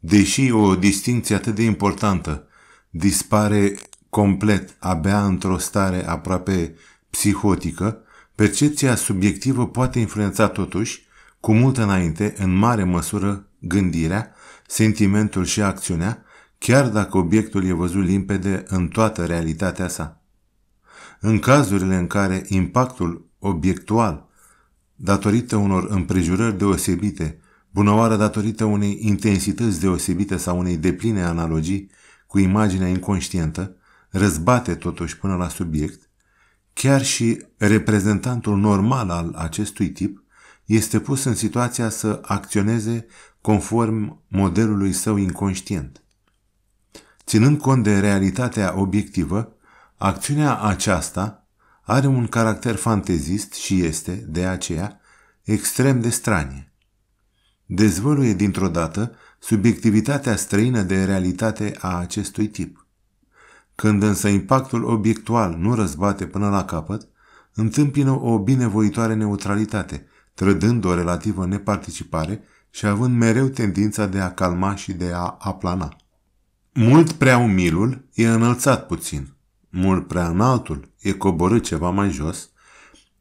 Deși o distinție atât de importantă dispare complet abia într-o stare aproape psihotică, percepția subiectivă poate influența totuși, cu mult înainte, în mare măsură, gândirea, sentimentul și acțiunea, chiar dacă obiectul e văzut limpede în toată realitatea sa. În cazurile în care impactul obiectual, datorită unor împrejurări deosebite, oară datorită unei intensități deosebite sau unei depline analogii cu imaginea inconștientă, răzbate totuși până la subiect, chiar și reprezentantul normal al acestui tip este pus în situația să acționeze conform modelului său inconștient. Ținând cont de realitatea obiectivă, acțiunea aceasta are un caracter fantezist și este, de aceea, extrem de stranie dezvăluie dintr-o dată subiectivitatea străină de realitate a acestui tip. Când însă impactul obiectual nu răzbate până la capăt, întâmpină o binevoitoare neutralitate, trădând o relativă neparticipare și având mereu tendința de a calma și de a aplana. Mult prea umilul e înălțat puțin, mult prea înaltul e coborât ceva mai jos,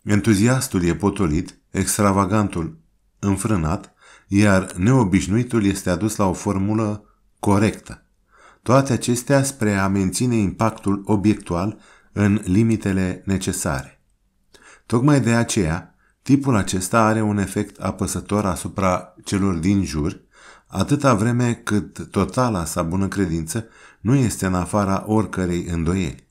entuziastul e potolit, extravagantul înfrânat, iar neobișnuitul este adus la o formulă corectă. Toate acestea spre a menține impactul obiectual în limitele necesare. Tocmai de aceea, tipul acesta are un efect apăsător asupra celor din jur, atâta vreme cât totala sa bună credință nu este în afara oricărei îndoieli.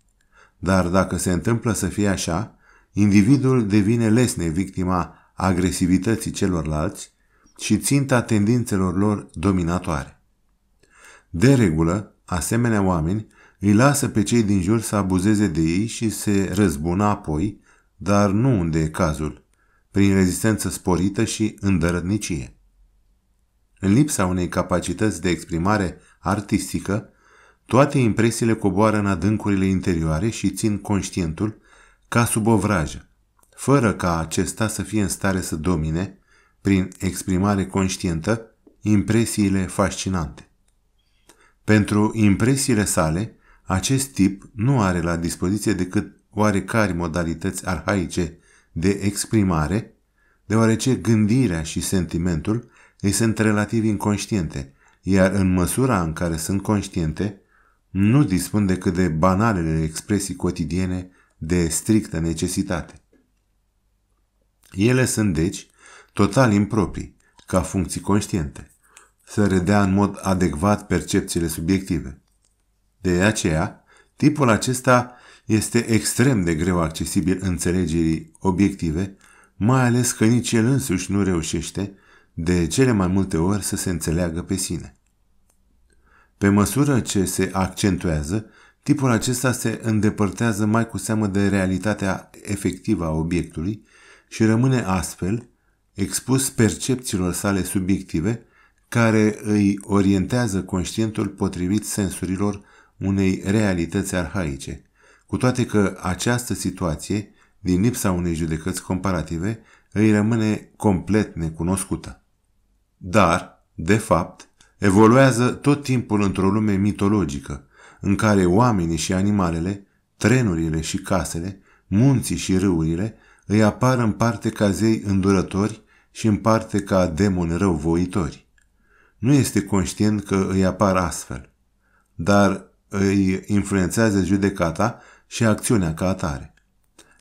Dar dacă se întâmplă să fie așa, individul devine lesne victima agresivității celorlalți și ținta tendințelor lor dominatoare. De regulă, asemenea oameni îi lasă pe cei din jur să abuzeze de ei și se răzbună apoi, dar nu unde e cazul, prin rezistență sporită și îndărătnicie. În lipsa unei capacități de exprimare artistică, toate impresiile coboară în adâncurile interioare și țin conștientul ca sub o vrajă, fără ca acesta să fie în stare să domine prin exprimare conștientă, impresiile fascinante. Pentru impresiile sale, acest tip nu are la dispoziție decât oarecare modalități arhaice de exprimare, deoarece gândirea și sentimentul îi sunt relativ inconștiente, iar în măsura în care sunt conștiente, nu dispun decât de banalele expresii cotidiene de strictă necesitate. Ele sunt, deci, total improprii, ca funcții conștiente, să redea în mod adecvat percepțiile subiective. De aceea, tipul acesta este extrem de greu accesibil înțelegerii obiective, mai ales că nici el însuși nu reușește, de cele mai multe ori, să se înțeleagă pe sine. Pe măsură ce se accentuează, tipul acesta se îndepărtează mai cu seamă de realitatea efectivă a obiectului și rămâne astfel expus percepțiilor sale subiective, care îi orientează conștientul potrivit sensurilor unei realități arhaice. Cu toate că această situație, din lipsa unei judecăți comparative, îi rămâne complet necunoscută. Dar, de fapt, evoluează tot timpul într-o lume mitologică, în care oamenii și animalele, trenurile și casele, munții și râurile, îi apar în parte ca zei îndurători și împarte ca demoni răuvoitori. Nu este conștient că îi apar astfel, dar îi influențează judecata și acțiunea ca atare.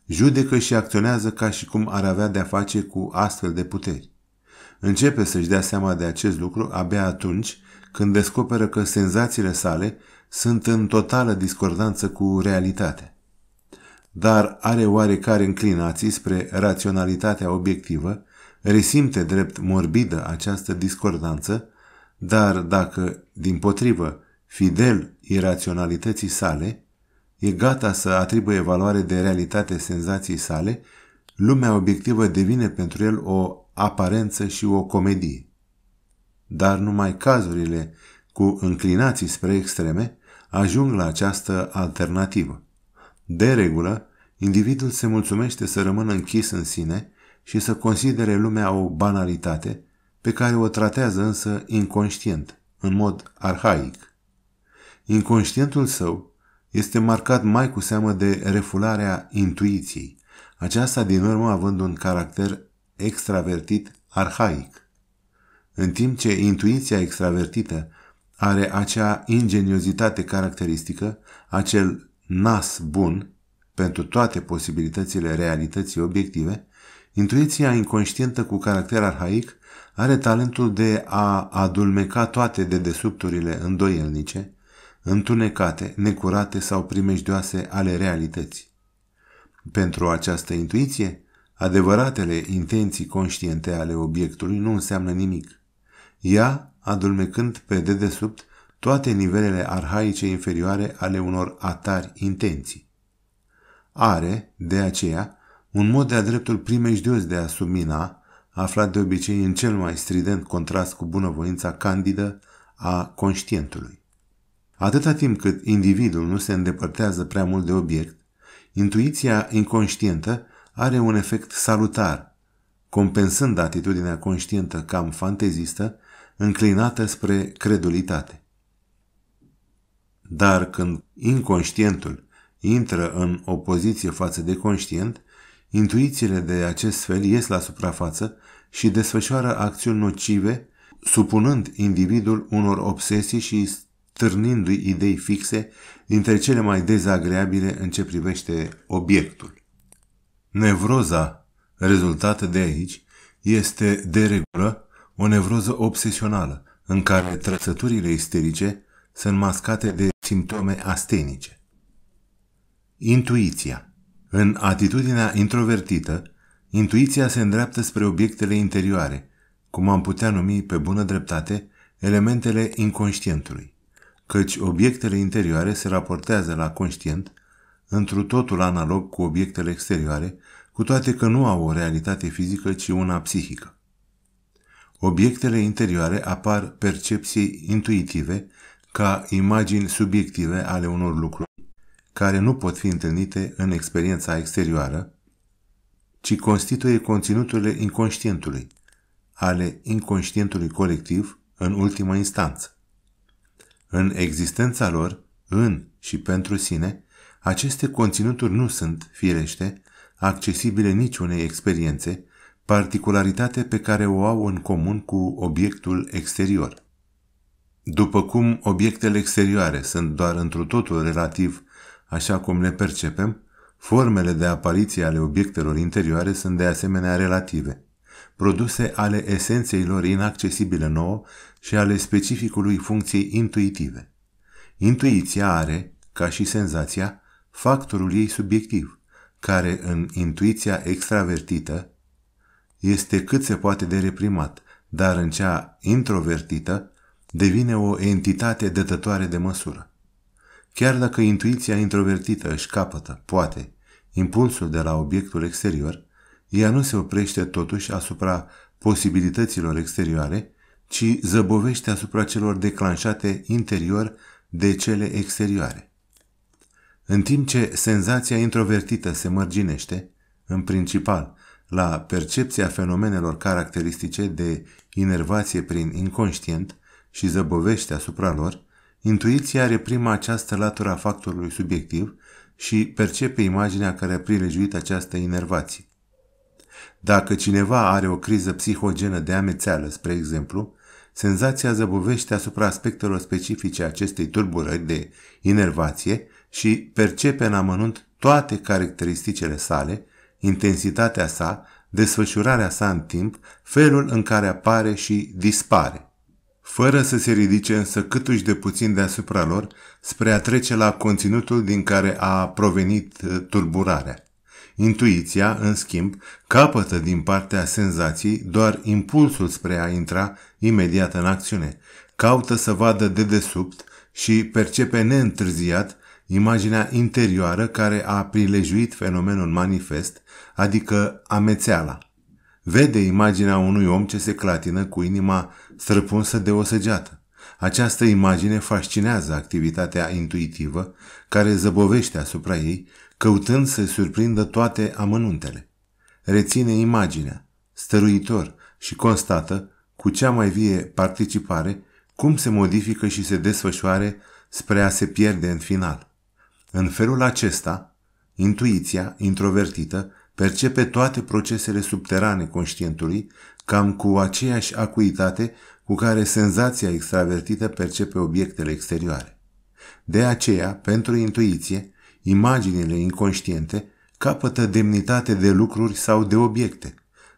Judecă și acționează ca și cum ar avea de-a face cu astfel de puteri. Începe să-și dea seama de acest lucru abia atunci când descoperă că senzațiile sale sunt în totală discordanță cu realitatea. Dar are oarecare înclinații spre raționalitatea obiectivă resimte drept morbidă această discordanță, dar dacă, din potrivă, fidel iraționalității sale, e gata să atribuie valoare de realitate senzației sale, lumea obiectivă devine pentru el o aparență și o comedie. Dar numai cazurile cu înclinații spre extreme ajung la această alternativă. De regulă, individul se mulțumește să rămână închis în sine, și să considere lumea o banalitate pe care o tratează însă inconștient, în mod arhaic. Inconștientul său este marcat mai cu seamă de refularea intuiției, aceasta din urmă având un caracter extravertit arhaic. În timp ce intuiția extravertită are acea ingeniozitate caracteristică, acel nas bun pentru toate posibilitățile realității obiective, Intuiția inconștientă cu caracter arhaic are talentul de a adulmeca toate dedesubturile îndoielnice, întunecate, necurate sau primejdioase ale realității. Pentru această intuiție, adevăratele intenții conștiente ale obiectului nu înseamnă nimic. Ea, adulmecând pe dedesubt toate nivelele arhaice inferioare ale unor atari intenții. Are, de aceea, un mod de-a dreptul primejdios de a submina, aflat de obicei în cel mai strident contrast cu bunăvoința candidă a conștientului. Atâta timp cât individul nu se îndepărtează prea mult de obiect, intuiția inconștientă are un efect salutar, compensând atitudinea conștientă cam fantezistă, înclinată spre credulitate. Dar când inconștientul intră în opoziție față de conștient, Intuițiile de acest fel ies la suprafață și desfășoară acțiuni nocive, supunând individul unor obsesii și stârnindu i idei fixe dintre cele mai dezagreabile în ce privește obiectul. Nevroza rezultată de aici este, de regulă, o nevroză obsesională, în care trăsăturile isterice sunt mascate de simptome astenice. Intuiția în atitudinea introvertită, intuiția se îndreaptă spre obiectele interioare, cum am putea numi pe bună dreptate elementele inconștientului, căci obiectele interioare se raportează la conștient, într-un totul analog cu obiectele exterioare, cu toate că nu au o realitate fizică, ci una psihică. Obiectele interioare apar percepției intuitive ca imagini subiective ale unor lucruri care nu pot fi întâlnite în experiența exterioară, ci constituie conținuturile inconștientului, ale inconștientului colectiv în ultimă instanță. În existența lor, în și pentru sine, aceste conținuturi nu sunt, firește, accesibile niciunei experiențe, particularitate pe care o au în comun cu obiectul exterior. După cum obiectele exterioare sunt doar într- într-o totul relativ așa cum le percepem, formele de apariție ale obiectelor interioare sunt de asemenea relative, produse ale esenței lor inaccesibile nouă și ale specificului funcției intuitive. Intuiția are, ca și senzația, factorul ei subiectiv, care în intuiția extravertită este cât se poate de reprimat, dar în cea introvertită devine o entitate dătătoare de măsură. Chiar dacă intuiția introvertită își capătă, poate, impulsul de la obiectul exterior, ea nu se oprește totuși asupra posibilităților exterioare, ci zăbovește asupra celor declanșate interior de cele exterioare. În timp ce senzația introvertită se mărginește, în principal, la percepția fenomenelor caracteristice de inervație prin inconștient și zăbovește asupra lor, Intuiția are prima această latură a factorului subiectiv și percepe imaginea care a prilejuit această inervație. Dacă cineva are o criză psihogenă de amețeală, spre exemplu, senzația zăbovește asupra aspectelor specifice acestei tulburări de inervație și percepe în amănunt toate caracteristicele sale, intensitatea sa, desfășurarea sa în timp, felul în care apare și dispare fără să se ridice însă câtuși de puțin deasupra lor, spre a trece la conținutul din care a provenit uh, tulburarea. Intuiția, în schimb, capătă din partea senzației doar impulsul spre a intra imediat în acțiune, caută să vadă dedesubt și percepe neîntârziat imaginea interioară care a prilejuit fenomenul manifest, adică amețeala. Vede imaginea unui om ce se clatină cu inima străpunsă de o săgeată. Această imagine fascinează activitatea intuitivă care zăbovește asupra ei, căutând să surprindă toate amănuntele. Reține imaginea, stăruitor, și constată, cu cea mai vie participare, cum se modifică și se desfășoare spre a se pierde în final. În felul acesta, intuiția introvertită percepe toate procesele subterane conștientului, cam cu aceeași acuitate cu care senzația extravertită percepe obiectele exterioare. De aceea, pentru intuiție, imaginile inconștiente capătă demnitate de lucruri sau de obiecte,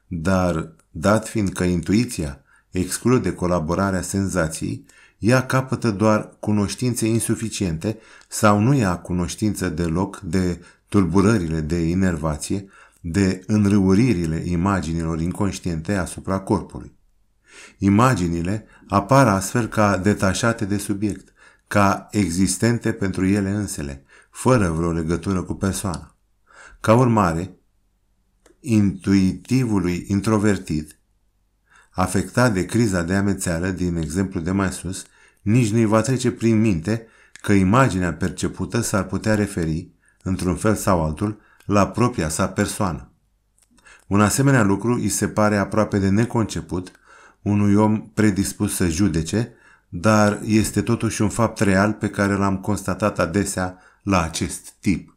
dar, dat fiind că intuiția exclude colaborarea senzației, ea capătă doar cunoștințe insuficiente sau nu ia cunoștință deloc de tulburările de inervație de înrăuririle imaginilor inconștiente asupra corpului. Imaginile apar astfel ca detașate de subiect, ca existente pentru ele însele, fără vreo legătură cu persoana. Ca urmare, intuitivului introvertit, afectat de criza de amețeală din exemplu de mai sus, nici nu-i va trece prin minte că imaginea percepută s-ar putea referi, într-un fel sau altul, la propria sa persoană. Un asemenea lucru îi se pare aproape de neconceput unui om predispus să judece, dar este totuși un fapt real pe care l-am constatat adesea la acest tip.